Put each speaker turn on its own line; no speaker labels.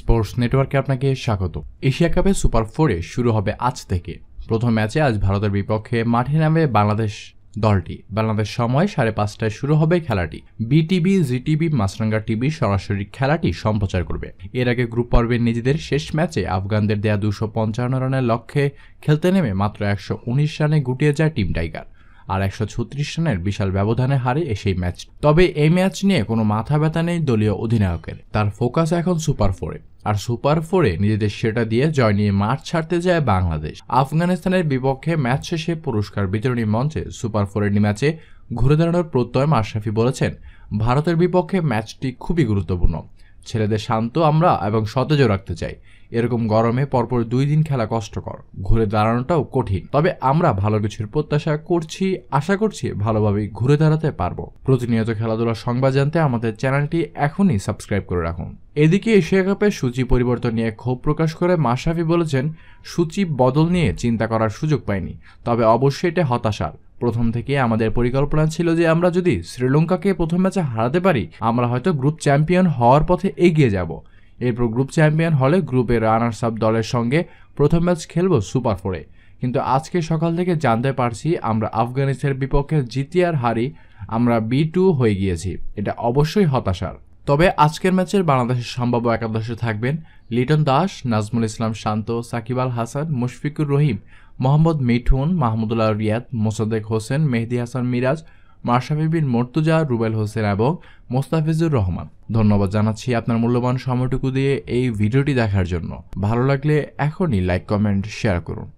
sports নেটওয়ার্কে আপনাকে স্বাগত এশিয়া কাপে সুপার ফোরে শুরু হবে আজ থেকে প্রথম ম্যাচে আজ ভারতের বিপক্ষে মাঠে নামে বাংলাদেশ দলটি বাংলাদেশ সময় সাড়ে পাঁচটায় শুরু হবে খেলাটি বিটিভি জিটিভি মাসরাঙ্গা টিভি সরাসরি খেলাটি সম্প্রচার করবে এর আগে গ্রুপ পর্বের নিজেদের শেষ ম্যাচে আফগানদের দেয়া দুশো পঞ্চান্ন রানের লক্ষ্যে খেলতে নেমে মাত্র একশো রানে গুটিয়ে যায় টিম টাইগার আর একশো রানের বিশাল ব্যবধানে হারে সেই ম্যাচ তবে এই ম্যাচ নিয়ে কোনো মাথা ব্যথা নেই দলীয় অধিনায়কের তার ফোকাস এখন সুপার ফোরে আর সুপার ফোরে নিজেদের সেটা দিয়ে জয় নিয়ে মাঠ ছাড়তে যায় বাংলাদেশ আফগানিস্তানের বিপক্ষে ম্যাচ শেষে পুরস্কার বিতরণী মঞ্চে সুপার ফোরের ম্যাচে ঘুরে দাঁড়ানোর প্রত্যয় মাশরাফি বলেছেন ভারতের বিপক্ষে ম্যাচটি খুবই গুরুত্বপূর্ণ ছেলেদের শান্ত আমরা এবং সতেজও রাখতে চাই এরকম গরমে পরপর দুই দিন খেলা কষ্টকর ঘুরে দাঁড়ানোটাও কঠিন তবে আমরা ভালো কিছুর প্রত্যাশা করছি আশা করছি ভালোভাবে ঘুরে দাঁড়াতে পারবো প্রতিনিয়ত খেলাধুলার সংবাদ জানতে আমাদের চ্যানেলটি এখনই সাবস্ক্রাইব করে রাখুন এদিকে এশিয়া কাপের সূচি পরিবর্তন নিয়ে ক্ষোভ প্রকাশ করে মাশরাফি বলেছেন সূচি বদল নিয়ে চিন্তা করার সুযোগ পায়নি তবে অবশ্যই এটা হতাশার প্রথম থেকে আমাদের পরিকল্পনা ছিল যে আমরা যদি শ্রীলঙ্কাকে প্রথম ম্যাচে হারাতে পারি আমরা হয়তো গ্রুপ চ্যাম্পিয়ন হওয়ার পথে এগিয়ে যাব এরপর গ্রুপ চ্যাম্পিয়ন হলে গ্রুপের রানার্স আপ দলের সঙ্গে প্রথম ম্যাচ খেলব সুপার ফোরে কিন্তু আজকে সকাল থেকে জানতে পারছি আমরা আফগানিস্তানের বিপক্ষে জিতি আর হারি আমরা বি টু হয়ে গিয়েছি এটা অবশ্যই হতাশার তবে আজকের ম্যাচের বাংলাদেশের সম্ভাব্য একাদশে থাকবেন লিটন দাস নাজমুল ইসলাম শান্ত সাকিব আল হাসান মুশফিকুর রহিম মোহাম্মদ মিঠুন মাহমুদুল্লাহ রিয়াদ মোসাদ্দেক হোসেন মেহদি হাসান মিরাজ মাশরাফি বিন মর্তুজা রুবেল হোসেন এবং মোস্তাফিজুর রহমান ধন্যবাদ জানাচ্ছি আপনার মূল্যবান সময়টুকু দিয়ে এই ভিডিওটি দেখার জন্য ভালো লাগলে এখনই লাইক কমেন্ট শেয়ার করুন